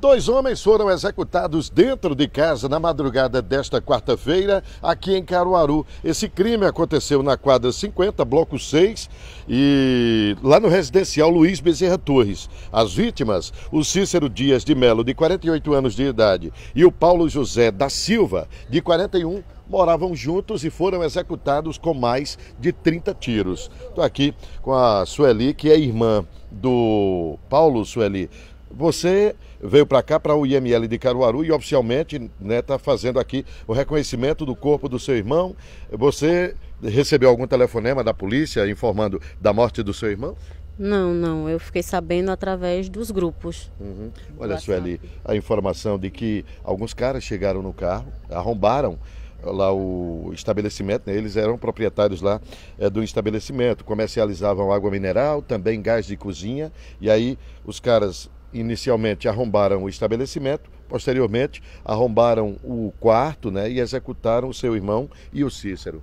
Dois homens foram executados dentro de casa na madrugada desta quarta-feira, aqui em Caruaru. Esse crime aconteceu na quadra 50, bloco 6, e lá no residencial Luiz Bezerra Torres. As vítimas, o Cícero Dias de Melo, de 48 anos de idade, e o Paulo José da Silva, de 41 moravam juntos e foram executados com mais de 30 tiros. Estou aqui com a Sueli, que é irmã do Paulo Sueli, você veio para cá, para o IML de Caruaru e oficialmente está né, tá fazendo aqui o reconhecimento do corpo do seu irmão. Você recebeu algum telefonema da polícia informando da morte do seu irmão? Não, não. Eu fiquei sabendo através dos grupos. Uhum. Olha, WhatsApp. Sueli, a informação de que alguns caras chegaram no carro, arrombaram lá o estabelecimento, né? eles eram proprietários lá é, do estabelecimento, comercializavam água mineral, também gás de cozinha, e aí os caras inicialmente arrombaram o estabelecimento, posteriormente arrombaram o quarto né, e executaram o seu irmão e o Cícero.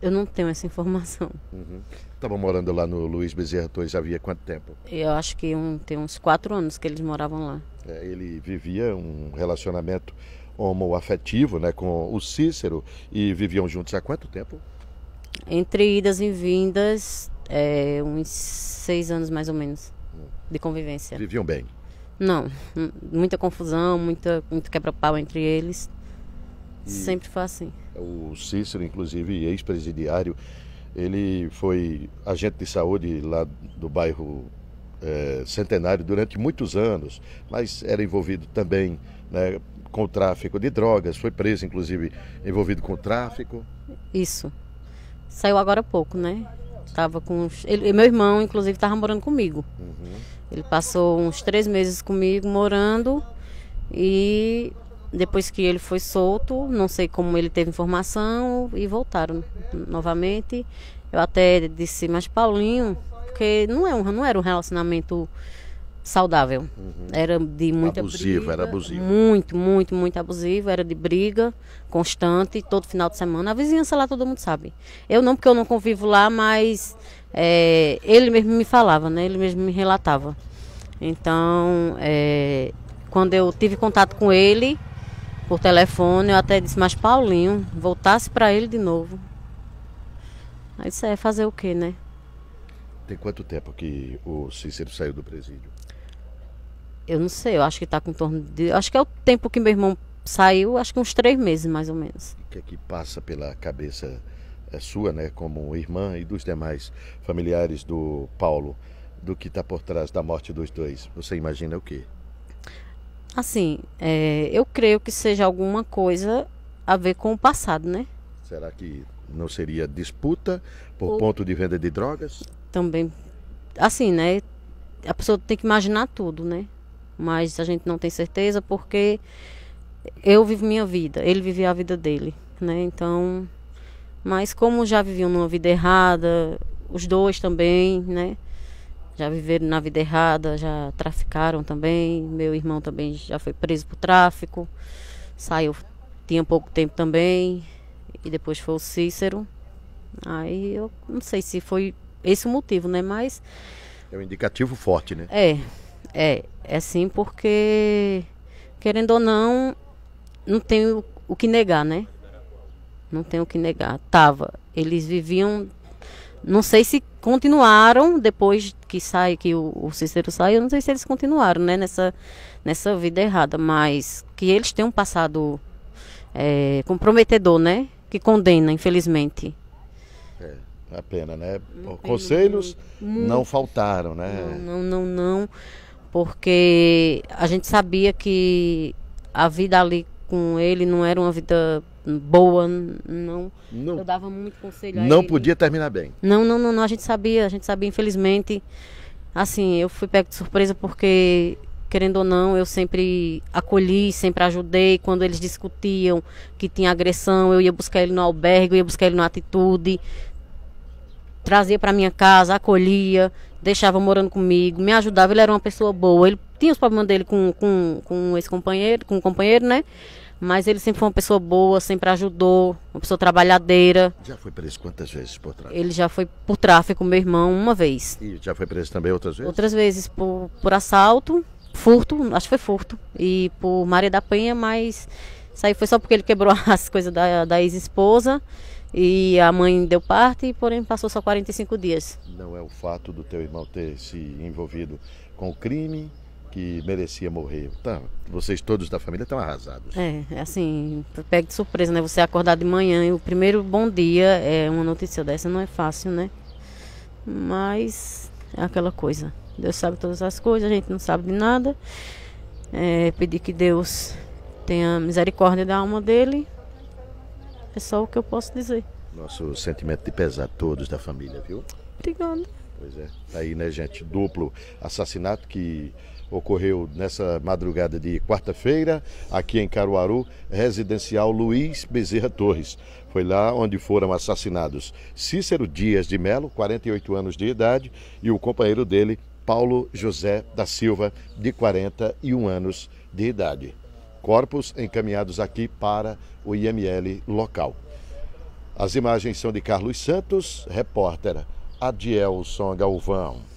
Eu não tenho essa informação. Uhum. Estavam morando lá no Luiz Bezerra Torres havia quanto tempo? Eu acho que um, tem uns quatro anos que eles moravam lá. É, ele vivia um relacionamento homoafetivo né, com o Cícero e viviam juntos há quanto tempo? Entre idas e vindas, é, uns seis anos mais ou menos de convivência. Viviam bem? Não. Hum, muita confusão, muita, muito quebra-pau entre eles. E Sempre foi assim. O Cícero, inclusive, ex-presidiário, ele foi agente de saúde lá do bairro é, Centenário durante muitos anos, mas era envolvido também né, com o tráfico de drogas, foi preso, inclusive, envolvido com o tráfico. Isso. Saiu agora há pouco, né? Exato. Tava com uns, ele, meu irmão, inclusive, estava morando comigo. Uhum. Ele passou uns três meses comigo morando e depois que ele foi solto, não sei como ele teve informação e voltaram novamente. Eu até disse, mas Paulinho, porque não, é um, não era um relacionamento saudável. Uhum. Era de muita abusivo, briga, era abusivo. Muito, muito, muito abusivo. Era de briga constante, todo final de semana. A vizinhança lá todo mundo sabe. Eu não, porque eu não convivo lá, mas é, ele mesmo me falava, né? Ele mesmo me relatava. Então, é, quando eu tive contato com ele por telefone, eu até disse, mas Paulinho, voltasse para ele de novo. Aí disse, é fazer o quê, né? Tem quanto tempo que o Cícero saiu do presídio? Eu não sei, eu acho que está com torno de. Acho que é o tempo que meu irmão saiu, acho que uns três meses mais ou menos. O que é que passa pela cabeça é, sua, né, como irmã e dos demais familiares do Paulo, do que está por trás da morte dos dois? Você imagina o quê? Assim, é, eu creio que seja alguma coisa a ver com o passado, né? Será que não seria disputa por ponto de venda de drogas? Também. Assim, né? A pessoa tem que imaginar tudo, né? mas a gente não tem certeza porque eu vivo minha vida, ele vivia a vida dele, né? Então, mas como já viviam numa vida errada, os dois também, né? Já viveram na vida errada, já traficaram também. Meu irmão também já foi preso por tráfico, saiu, tinha pouco tempo também, e depois foi o Cícero. Aí eu não sei se foi esse o motivo, né? Mas. É um indicativo forte, né? É. É, é sim porque, querendo ou não, não tem o, o que negar, né? Não tem o que negar. Tava. Eles viviam. Não sei se continuaram depois que sai, que o, o Cícero saiu, não sei se eles continuaram, né, nessa, nessa vida errada, mas que eles têm um passado é, comprometedor, né? Que condena, infelizmente. É, a pena, né? Conselhos não faltaram, né? Não, não, não, não porque a gente sabia que a vida ali com ele não era uma vida boa, não. não. Eu dava muito conselho Não ele. podia terminar bem. Não, não, não, não, a gente sabia, a gente sabia, infelizmente. Assim, eu fui pego de surpresa porque, querendo ou não, eu sempre acolhi, sempre ajudei. Quando eles discutiam que tinha agressão, eu ia buscar ele no albergue, eu ia buscar ele na atitude trazia para minha casa, acolhia, deixava morando comigo, me ajudava. Ele era uma pessoa boa. Ele tinha os problemas dele com, com, com esse companheiro, com o companheiro, né? Mas ele sempre foi uma pessoa boa, sempre ajudou, uma pessoa trabalhadeira. Já foi preso quantas vezes por tráfico? Ele já foi por tráfico, meu irmão, uma vez. E já foi preso também outras vezes? Outras vezes, por, por assalto, furto, acho que foi furto, e por Maria da Penha, mas isso aí foi só porque ele quebrou as coisas da, da ex-esposa. E a mãe deu parte, porém passou só 45 dias. Não é o fato do teu irmão ter se envolvido com o crime que merecia morrer. Tá, vocês todos da família estão arrasados. É, é assim, pega de surpresa, né? Você acordar de manhã e o primeiro bom dia é uma notícia dessa, não é fácil, né? Mas é aquela coisa. Deus sabe todas as coisas, a gente não sabe de nada. É, pedir que Deus tenha misericórdia da alma dele é só o que eu posso dizer. Nosso sentimento de pesar todos da família, viu? Obrigada. Pois é. Tá aí, né, gente? Duplo assassinato que ocorreu nessa madrugada de quarta-feira, aqui em Caruaru, residencial Luiz Bezerra Torres. Foi lá onde foram assassinados Cícero Dias de Melo, 48 anos de idade, e o companheiro dele, Paulo José da Silva, de 41 anos de idade corpos encaminhados aqui para o IML local. As imagens são de Carlos Santos, repórter Adielson Galvão.